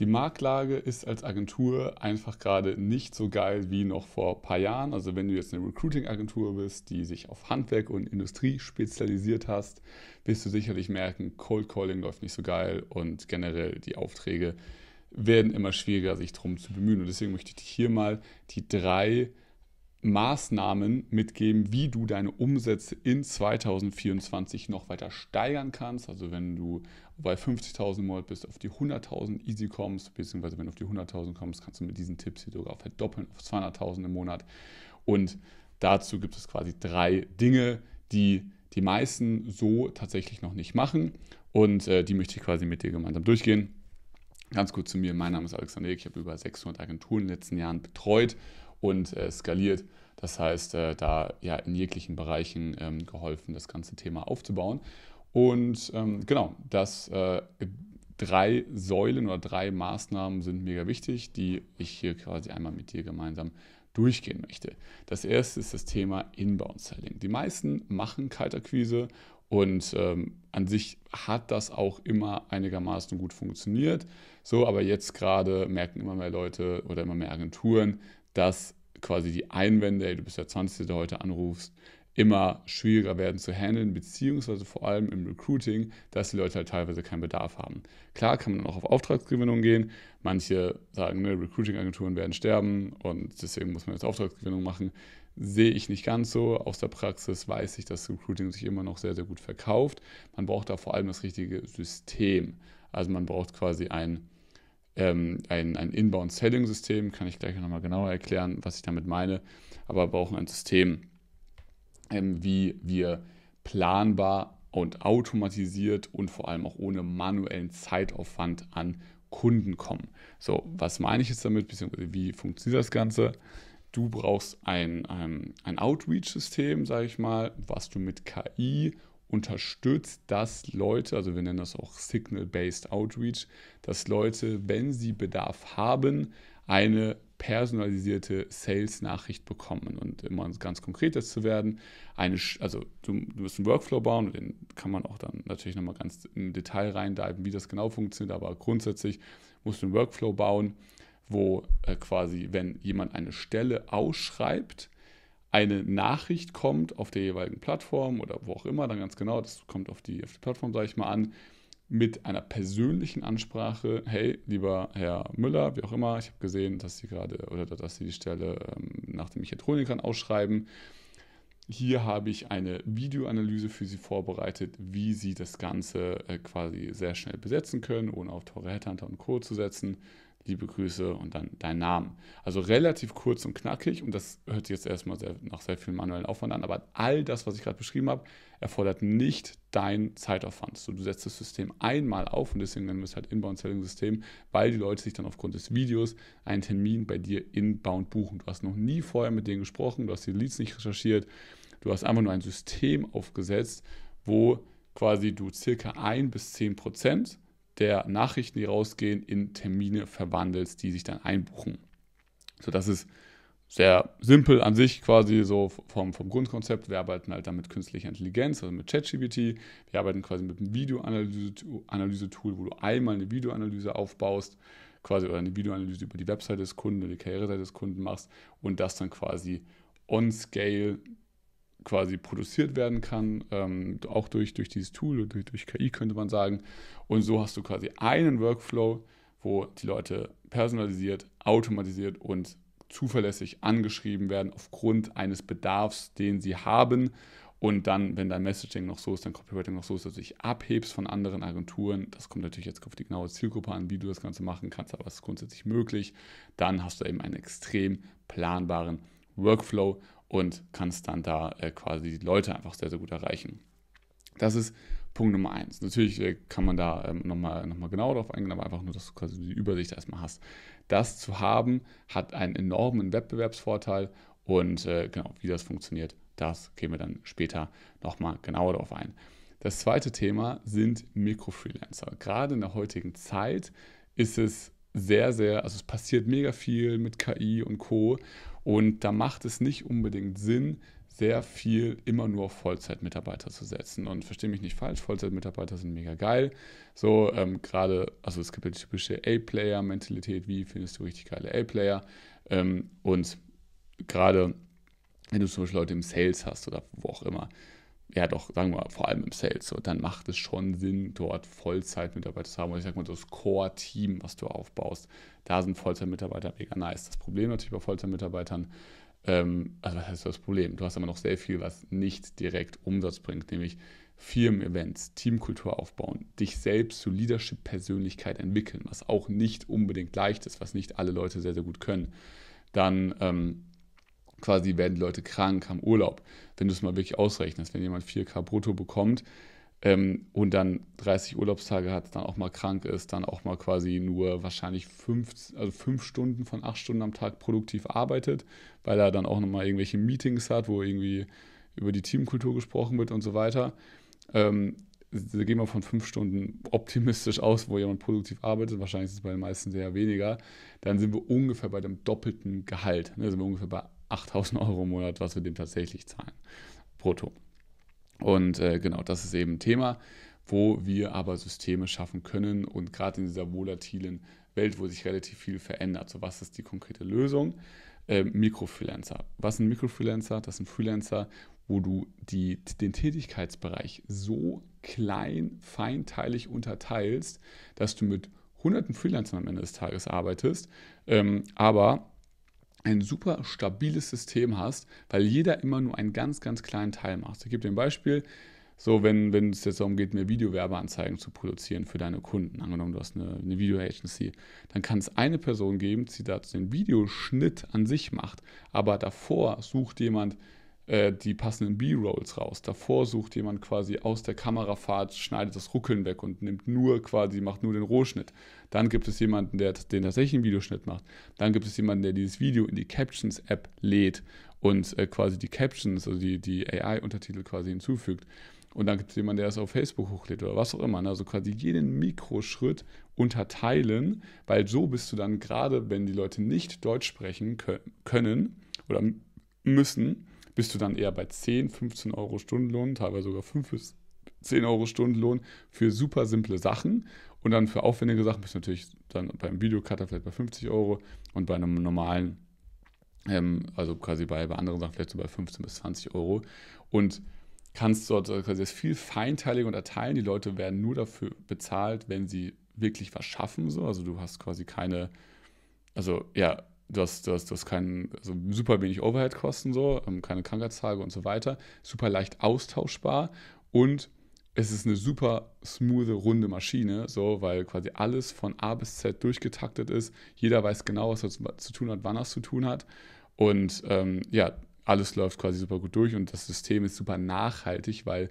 Die Marktlage ist als Agentur einfach gerade nicht so geil wie noch vor ein paar Jahren. Also wenn du jetzt eine Recruiting-Agentur bist, die sich auf Handwerk und Industrie spezialisiert hast, wirst du sicherlich merken, Cold Calling läuft nicht so geil und generell die Aufträge werden immer schwieriger, sich darum zu bemühen. Und deswegen möchte ich dich hier mal die drei Maßnahmen mitgeben, wie du deine Umsätze in 2024 noch weiter steigern kannst. Also wenn du bei 50.000 Mal bist, auf die 100.000 easy kommst, beziehungsweise wenn du auf die 100.000 kommst, kannst du mit diesen Tipps hier sogar verdoppeln auf 200.000 im Monat. Und dazu gibt es quasi drei Dinge, die die meisten so tatsächlich noch nicht machen. Und äh, die möchte ich quasi mit dir gemeinsam durchgehen. Ganz kurz zu mir, mein Name ist Alexander ich habe über 600 Agenturen in den letzten Jahren betreut und äh, skaliert. Das heißt, äh, da ja in jeglichen Bereichen ähm, geholfen, das ganze Thema aufzubauen. Und ähm, genau, das äh, drei Säulen oder drei Maßnahmen sind mega wichtig, die ich hier quasi einmal mit dir gemeinsam durchgehen möchte. Das erste ist das Thema Inbound Selling. Die meisten machen Kaltakquise und ähm, an sich hat das auch immer einigermaßen gut funktioniert. So, aber jetzt gerade merken immer mehr Leute oder immer mehr Agenturen, dass quasi die Einwände, ey, du bist der 20., der heute anrufst, immer schwieriger werden zu handeln, beziehungsweise vor allem im Recruiting, dass die Leute halt teilweise keinen Bedarf haben. Klar kann man auch auf Auftragsgewinnung gehen. Manche sagen, ne, Recruiting-Agenturen werden sterben und deswegen muss man jetzt Auftragsgewinnung machen. Sehe ich nicht ganz so. Aus der Praxis weiß ich, dass Recruiting sich immer noch sehr, sehr gut verkauft. Man braucht da vor allem das richtige System. Also man braucht quasi ein ähm, ein, ein Inbound-Selling-System, kann ich gleich nochmal genauer erklären, was ich damit meine, aber brauchen ein System, ähm, wie wir planbar und automatisiert und vor allem auch ohne manuellen Zeitaufwand an Kunden kommen. So, was meine ich jetzt damit, beziehungsweise wie funktioniert das Ganze? Du brauchst ein, ein, ähm, ein Outreach-System, sage ich mal, was du mit KI unterstützt, dass Leute, also wir nennen das auch Signal-Based Outreach, dass Leute, wenn sie Bedarf haben, eine personalisierte Sales-Nachricht bekommen. Und um ganz konkret jetzt zu werden, eine, also du, du musst einen Workflow bauen, den kann man auch dann natürlich nochmal ganz im Detail reindiven, wie das genau funktioniert, aber grundsätzlich musst du einen Workflow bauen, wo äh, quasi, wenn jemand eine Stelle ausschreibt, eine Nachricht kommt auf der jeweiligen Plattform oder wo auch immer, dann ganz genau, das kommt auf die, auf die Plattform, sage ich mal, an, mit einer persönlichen Ansprache, hey, lieber Herr Müller, wie auch immer, ich habe gesehen, dass Sie gerade oder dass Sie die Stelle ähm, nach dem Mechatronikern ausschreiben. Hier habe ich eine Videoanalyse für Sie vorbereitet, wie Sie das Ganze äh, quasi sehr schnell besetzen können, ohne auf teure Headhunter und Co. zu setzen liebe Grüße und dann deinen Namen. Also relativ kurz und knackig und das hört sich jetzt erstmal sehr, nach sehr viel manuellen Aufwand an, aber all das, was ich gerade beschrieben habe, erfordert nicht deinen Zeitaufwand. So, du setzt das System einmal auf und deswegen nennen wir es halt Inbound Selling System, weil die Leute sich dann aufgrund des Videos einen Termin bei dir inbound buchen. Du hast noch nie vorher mit denen gesprochen, du hast die Leads nicht recherchiert, du hast einfach nur ein System aufgesetzt, wo quasi du circa ein bis zehn Prozent der Nachrichten, die rausgehen, in Termine verwandelst, die sich dann einbuchen. So, das ist sehr simpel an sich quasi so vom, vom Grundkonzept. Wir arbeiten halt dann mit künstlicher Intelligenz, also mit ChatGPT. Wir arbeiten quasi mit einem Videoanalyse-Tool, wo du einmal eine Videoanalyse aufbaust, quasi oder eine Videoanalyse über die Webseite des Kunden oder die Karriereseite des Kunden machst und das dann quasi on-scale quasi produziert werden kann, ähm, auch durch, durch dieses Tool, durch, durch KI könnte man sagen. Und so hast du quasi einen Workflow, wo die Leute personalisiert, automatisiert und zuverlässig angeschrieben werden aufgrund eines Bedarfs, den sie haben. Und dann, wenn dein Messaging noch so ist, dein Copywriting noch so ist, dass du dich abhebst von anderen Agenturen, das kommt natürlich jetzt auf die genaue Zielgruppe an, wie du das Ganze machen kannst, aber es ist grundsätzlich möglich, dann hast du eben einen extrem planbaren Workflow und kannst dann da äh, quasi die Leute einfach sehr, sehr gut erreichen. Das ist Punkt Nummer eins. Natürlich äh, kann man da ähm, nochmal noch mal genau darauf eingehen, aber einfach nur, dass du quasi die Übersicht erstmal hast. Das zu haben, hat einen enormen Wettbewerbsvorteil und äh, genau, wie das funktioniert, das gehen wir dann später nochmal genauer drauf ein. Das zweite Thema sind Mikrofreelancer. Gerade in der heutigen Zeit ist es sehr, sehr, also es passiert mega viel mit KI und Co. Und da macht es nicht unbedingt Sinn, sehr viel immer nur auf Vollzeitmitarbeiter zu setzen. Und verstehe mich nicht falsch, Vollzeitmitarbeiter sind mega geil. So, ähm, gerade, also es gibt ja die typische A-Player-Mentalität, wie findest du richtig geile A-Player? Ähm, und gerade, wenn du zum Beispiel Leute im Sales hast oder wo auch immer, ja doch, sagen wir mal, vor allem im Sales, so, dann macht es schon Sinn, dort Vollzeitmitarbeiter zu haben. Und ich sage mal, das Core-Team, was du aufbaust, da sind Vollzeitmitarbeiter mega nice. Das Problem natürlich bei Vollzeitmitarbeitern, ähm, also was heißt das Problem? Du hast aber noch sehr viel, was nicht direkt Umsatz bringt, nämlich Firmen-Events, Teamkultur aufbauen, dich selbst zu Leadership-Persönlichkeit entwickeln, was auch nicht unbedingt leicht ist, was nicht alle Leute sehr, sehr gut können. Dann, ähm, quasi werden die Leute krank, haben Urlaub. Wenn du es mal wirklich ausrechnest, wenn jemand 4K brutto bekommt ähm, und dann 30 Urlaubstage hat, dann auch mal krank ist, dann auch mal quasi nur wahrscheinlich fünf, also Stunden von acht Stunden am Tag produktiv arbeitet, weil er dann auch nochmal irgendwelche Meetings hat, wo irgendwie über die Teamkultur gesprochen wird und so weiter. Ähm, da gehen wir von fünf Stunden optimistisch aus, wo jemand produktiv arbeitet, wahrscheinlich ist es bei den meisten sehr weniger, dann sind wir ungefähr bei dem doppelten Gehalt. Da ne? Sind wir ungefähr bei 8000 Euro im Monat, was wir dem tatsächlich zahlen, brutto. Und äh, genau, das ist eben ein Thema, wo wir aber Systeme schaffen können und gerade in dieser volatilen Welt, wo sich relativ viel verändert. So, was ist die konkrete Lösung? Äh, Mikrofreelancer. Was sind Mikrofreelancer? Das sind Freelancer, wo du die, den Tätigkeitsbereich so klein, feinteilig unterteilst, dass du mit hunderten Freelancern am Ende des Tages arbeitest, ähm, aber ein super stabiles System hast, weil jeder immer nur einen ganz, ganz kleinen Teil macht. Ich gebe dir ein Beispiel. So, wenn, wenn es jetzt darum geht, mehr Videowerbeanzeigen zu produzieren für deine Kunden, angenommen du hast eine, eine Video-Agency, dann kann es eine Person geben, die dazu den Videoschnitt an sich macht, aber davor sucht jemand äh, die passenden B-Rolls raus. Davor sucht jemand quasi aus der Kamerafahrt, schneidet das Ruckeln weg und nimmt nur quasi, macht nur den Rohschnitt. Dann gibt es jemanden, der den tatsächlichen Videoschnitt macht. Dann gibt es jemanden, der dieses Video in die Captions-App lädt und äh, quasi die Captions, also die, die AI-Untertitel quasi hinzufügt. Und dann gibt es jemanden, der es auf Facebook hochlädt oder was auch immer. Ne? Also quasi jeden Mikroschritt unterteilen, weil so bist du dann gerade, wenn die Leute nicht Deutsch sprechen können oder müssen, bist du dann eher bei 10, 15 Euro Stundenlohn, teilweise sogar 5 bis 10 Euro Stundenlohn für super simple Sachen. Und dann für aufwendige Sachen bist du natürlich dann beim Videocutter vielleicht bei 50 Euro und bei einem normalen, ähm, also quasi bei, bei anderen Sachen vielleicht so bei 15 bis 20 Euro. Und kannst dort äh, quasi das viel feinteiliger und erteilen. Die Leute werden nur dafür bezahlt, wenn sie wirklich was schaffen. So. Also du hast quasi keine, also ja, du hast, du hast, du hast keinen, also super wenig Overhead-Kosten, so, ähm, keine Krankheitstage und so weiter, super leicht austauschbar und es ist eine super smooth runde Maschine, so, weil quasi alles von A bis Z durchgetaktet ist. Jeder weiß genau, was er zu tun hat, wann er es zu tun hat. Und ähm, ja, alles läuft quasi super gut durch und das System ist super nachhaltig, weil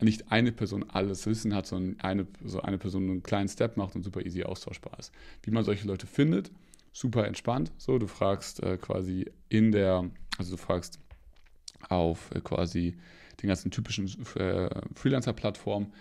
nicht eine Person alles Wissen hat, sondern eine, so eine Person einen kleinen Step macht und super easy austauschbar ist. Wie man solche Leute findet, super entspannt. So, du fragst äh, quasi in der, also du fragst auf äh, quasi den ganzen typischen äh, Freelancer-Plattformen,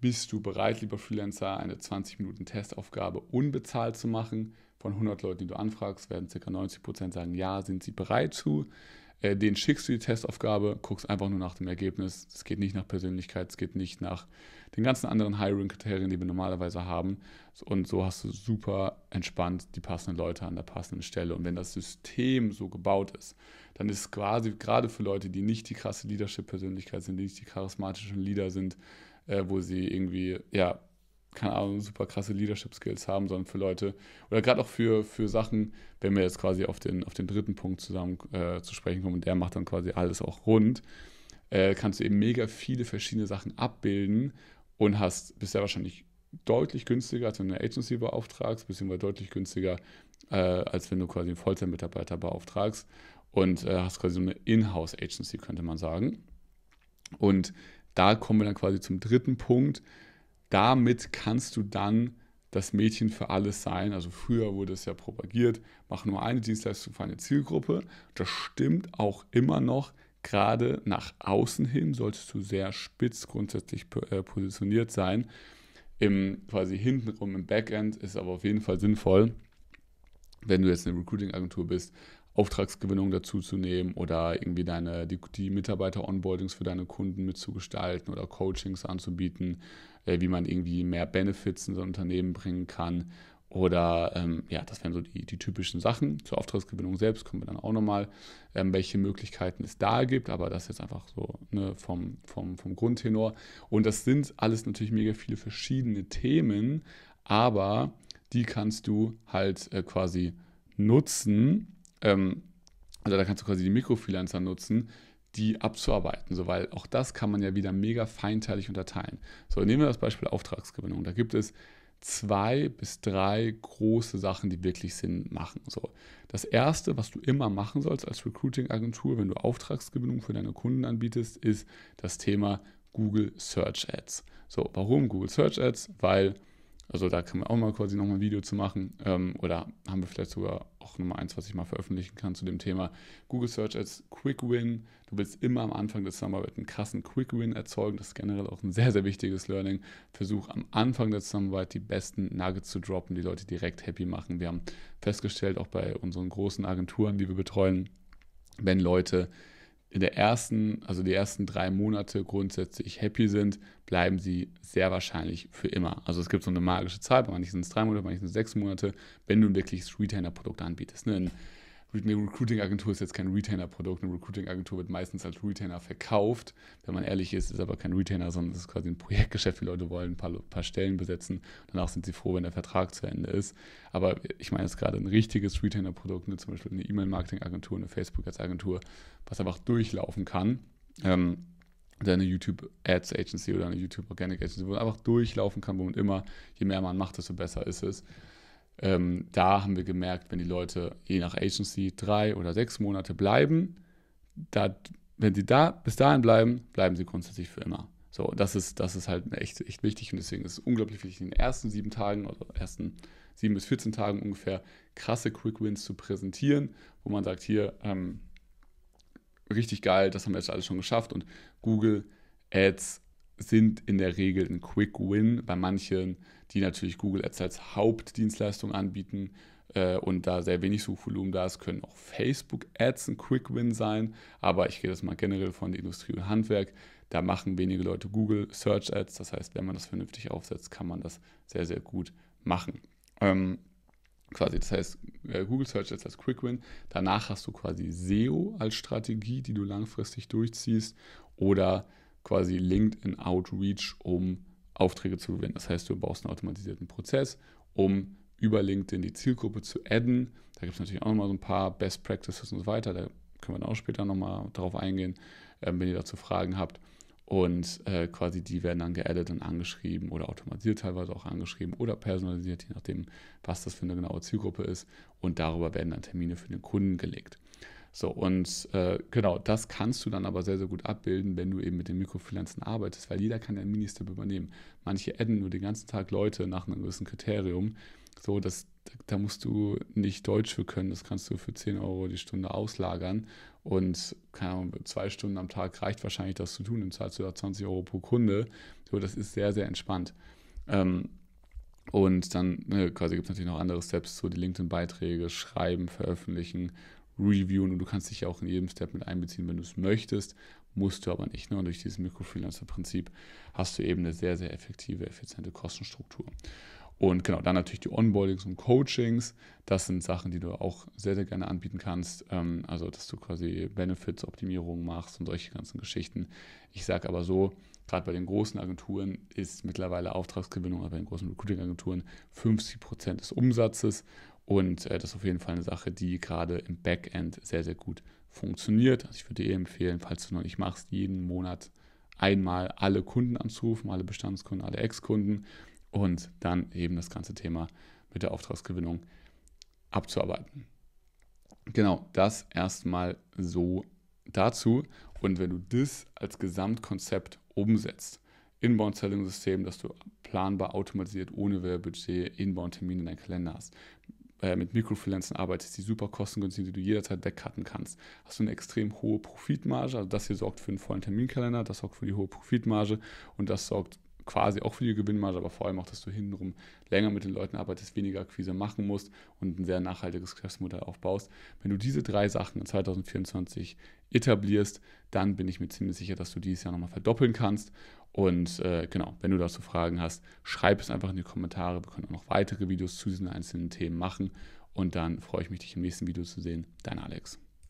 bist du bereit, lieber Freelancer, eine 20-Minuten-Testaufgabe unbezahlt zu machen? Von 100 Leuten, die du anfragst, werden ca. 90% Prozent sagen, ja, sind sie bereit zu. Äh, den schickst du die Testaufgabe, guckst einfach nur nach dem Ergebnis. Es geht nicht nach Persönlichkeit, es geht nicht nach den ganzen anderen Hiring-Kriterien, die wir normalerweise haben. Und so hast du super entspannt die passenden Leute an der passenden Stelle. Und wenn das System so gebaut ist, dann ist es quasi gerade für Leute, die nicht die krasse Leadership-Persönlichkeit sind, die nicht die charismatischen Leader sind, äh, wo sie irgendwie, ja, keine Ahnung, super krasse Leadership Skills haben, sondern für Leute oder gerade auch für, für Sachen, wenn wir jetzt quasi auf den, auf den dritten Punkt zusammen äh, zu sprechen kommen und der macht dann quasi alles auch rund, äh, kannst du eben mega viele verschiedene Sachen abbilden und hast, bisher wahrscheinlich deutlich günstiger, als wenn du eine Agency beauftragst, beziehungsweise deutlich günstiger, äh, als wenn du quasi einen Vollzeitmitarbeiter beauftragst und äh, hast quasi so eine Inhouse-Agency, könnte man sagen. Und da kommen wir dann quasi zum dritten Punkt, damit kannst du dann das Mädchen für alles sein. Also früher wurde es ja propagiert, mach nur eine Dienstleistung für eine Zielgruppe. Das stimmt auch immer noch. Gerade nach außen hin solltest du sehr spitz grundsätzlich äh, positioniert sein. Im, quasi hintenrum im Backend ist aber auf jeden Fall sinnvoll, wenn du jetzt eine Recruiting-Agentur bist, Auftragsgewinnung dazu zu nehmen oder irgendwie deine, die, die Mitarbeiter-Onboardings für deine Kunden mitzugestalten oder Coachings anzubieten, äh, wie man irgendwie mehr Benefits in so ein Unternehmen bringen kann. Oder ähm, ja, das wären so die, die, typischen Sachen. Zur Auftragsgewinnung selbst kommen wir dann auch nochmal, ähm, welche Möglichkeiten es da gibt, aber das jetzt einfach so ne, vom, vom, vom Grundtenor. Und das sind alles natürlich mega viele verschiedene Themen, aber die kannst du halt äh, quasi nutzen, ähm, also da kannst du quasi die Mikrofreelancer nutzen, die abzuarbeiten, so, weil auch das kann man ja wieder mega feinteilig unterteilen. So, nehmen wir das Beispiel Auftragsgewinnung. Da gibt es zwei bis drei große Sachen, die wirklich Sinn machen. So, das erste, was du immer machen sollst als Recruiting-Agentur, wenn du Auftragsgewinnung für deine Kunden anbietest, ist das Thema Google Search Ads. So, warum Google Search Ads? Weil also da können wir auch mal quasi nochmal ein Video zu machen. Ähm, oder haben wir vielleicht sogar auch nochmal eins, was ich mal veröffentlichen kann zu dem Thema Google Search als Quick Win. Du willst immer am Anfang des Zusammenarbeit einen krassen Quick Win erzeugen. Das ist generell auch ein sehr, sehr wichtiges Learning. Versuch am Anfang der Zusammenarbeit die besten Nuggets zu droppen, die Leute direkt happy machen. Wir haben festgestellt, auch bei unseren großen Agenturen, die wir betreuen, wenn Leute in der ersten, also die ersten drei Monate grundsätzlich happy sind, bleiben sie sehr wahrscheinlich für immer. Also es gibt so eine magische Zahl, bei manchen sind es drei Monate, bei manchen sind es sechs Monate, wenn du wirklich Retainer-Produkte anbietest. Ne? In eine Recruiting-Agentur ist jetzt kein Retainer-Produkt. Eine Recruiting-Agentur wird meistens als Retainer verkauft. Wenn man ehrlich ist, ist aber kein Retainer, sondern es ist quasi ein Projektgeschäft. Die Leute wollen ein paar, paar Stellen besetzen. Danach sind sie froh, wenn der Vertrag zu Ende ist. Aber ich meine jetzt gerade ein richtiges Retainer-Produkt, ne, zum Beispiel eine E-Mail-Marketing-Agentur, eine Facebook-Agentur, was einfach durchlaufen kann. Ähm, eine YouTube Ads Agency oder eine YouTube Organic Agency, wo man einfach durchlaufen kann, wo man immer, je mehr man macht, desto besser ist es. Ähm, da haben wir gemerkt, wenn die Leute je nach Agency drei oder sechs Monate bleiben, da, wenn sie da bis dahin bleiben, bleiben sie grundsätzlich für immer. So, das ist, das ist halt echt, echt wichtig und deswegen ist es unglaublich wichtig, in den ersten sieben Tagen oder also ersten sieben bis 14 Tagen ungefähr krasse Quick Wins zu präsentieren, wo man sagt, hier, ähm, richtig geil, das haben wir jetzt alles schon geschafft und Google Ads sind in der Regel ein Quick Win. Bei manchen, die natürlich Google Ads als Hauptdienstleistung anbieten äh, und da sehr wenig Suchvolumen da ist, können auch Facebook Ads ein Quick Win sein. Aber ich gehe das mal generell von der Industrie und Handwerk. Da machen wenige Leute Google Search Ads. Das heißt, wenn man das vernünftig aufsetzt, kann man das sehr, sehr gut machen. Ähm, quasi, das heißt, äh, Google Search Ads als Quick Win. Danach hast du quasi SEO als Strategie, die du langfristig durchziehst oder quasi LinkedIn Outreach, um Aufträge zu gewinnen. Das heißt, du brauchst einen automatisierten Prozess, um über LinkedIn die Zielgruppe zu adden. Da gibt es natürlich auch nochmal so ein paar Best Practices und so weiter. Da können wir dann auch später nochmal drauf eingehen, ähm, wenn ihr dazu Fragen habt. Und äh, quasi die werden dann geaddet und angeschrieben oder automatisiert teilweise auch angeschrieben oder personalisiert, je nachdem, was das für eine genaue Zielgruppe ist. Und darüber werden dann Termine für den Kunden gelegt. So, und äh, genau, das kannst du dann aber sehr, sehr gut abbilden, wenn du eben mit den Mikrofinanzen arbeitest, weil jeder kann ja einen Minister übernehmen. Manche adden nur den ganzen Tag Leute nach einem gewissen Kriterium. So, das, da musst du nicht Deutsch für können, das kannst du für 10 Euro die Stunde auslagern. Und keine Ahnung, zwei Stunden am Tag reicht wahrscheinlich, das zu tun. Dann zahlst du da 20 Euro pro Kunde. So, das ist sehr, sehr entspannt. Ähm, und dann ne, quasi gibt es natürlich noch andere Steps, so die LinkedIn-Beiträge schreiben, veröffentlichen reviewen und du kannst dich auch in jedem Step mit einbeziehen, wenn du es möchtest, musst du aber nicht. Ne? Und durch dieses Mikrofreelancer-Prinzip hast du eben eine sehr, sehr effektive, effiziente Kostenstruktur. Und genau, dann natürlich die Onboardings und Coachings. Das sind Sachen, die du auch sehr, sehr gerne anbieten kannst. Ähm, also, dass du quasi benefits optimierungen machst und solche ganzen Geschichten. Ich sage aber so, gerade bei den großen Agenturen ist mittlerweile Auftragsgewinnung, aber bei den großen Recruiting-Agenturen 50 Prozent des Umsatzes. Und äh, das ist auf jeden Fall eine Sache, die gerade im Backend sehr, sehr gut funktioniert. Also ich würde dir empfehlen, falls du noch nicht machst, jeden Monat einmal alle Kunden anzurufen, alle Bestandskunden, alle Ex-Kunden und dann eben das ganze Thema mit der Auftragsgewinnung abzuarbeiten. Genau, das erstmal so dazu. Und wenn du das als Gesamtkonzept umsetzt, Inbound Selling System, dass du planbar automatisiert ohne Werbebudget Inbound Termine in deinem Kalender hast, äh, mit Mikrofreelancern arbeitest, die super kostengünstig, die du jederzeit wegcutten kannst, hast du eine extrem hohe Profitmarge. Also das hier sorgt für einen vollen Terminkalender, das sorgt für die hohe Profitmarge und das sorgt quasi auch für die Gewinnmarge, aber vor allem auch, dass du hintenrum länger mit den Leuten arbeitest, weniger Akquise machen musst und ein sehr nachhaltiges Geschäftsmodell aufbaust. Wenn du diese drei Sachen in 2024 etablierst, dann bin ich mir ziemlich sicher, dass du dieses Jahr nochmal verdoppeln kannst und äh, genau, wenn du dazu Fragen hast, schreib es einfach in die Kommentare. Wir können auch noch weitere Videos zu diesen einzelnen Themen machen. Und dann freue ich mich, dich im nächsten Video zu sehen. Dein Alex.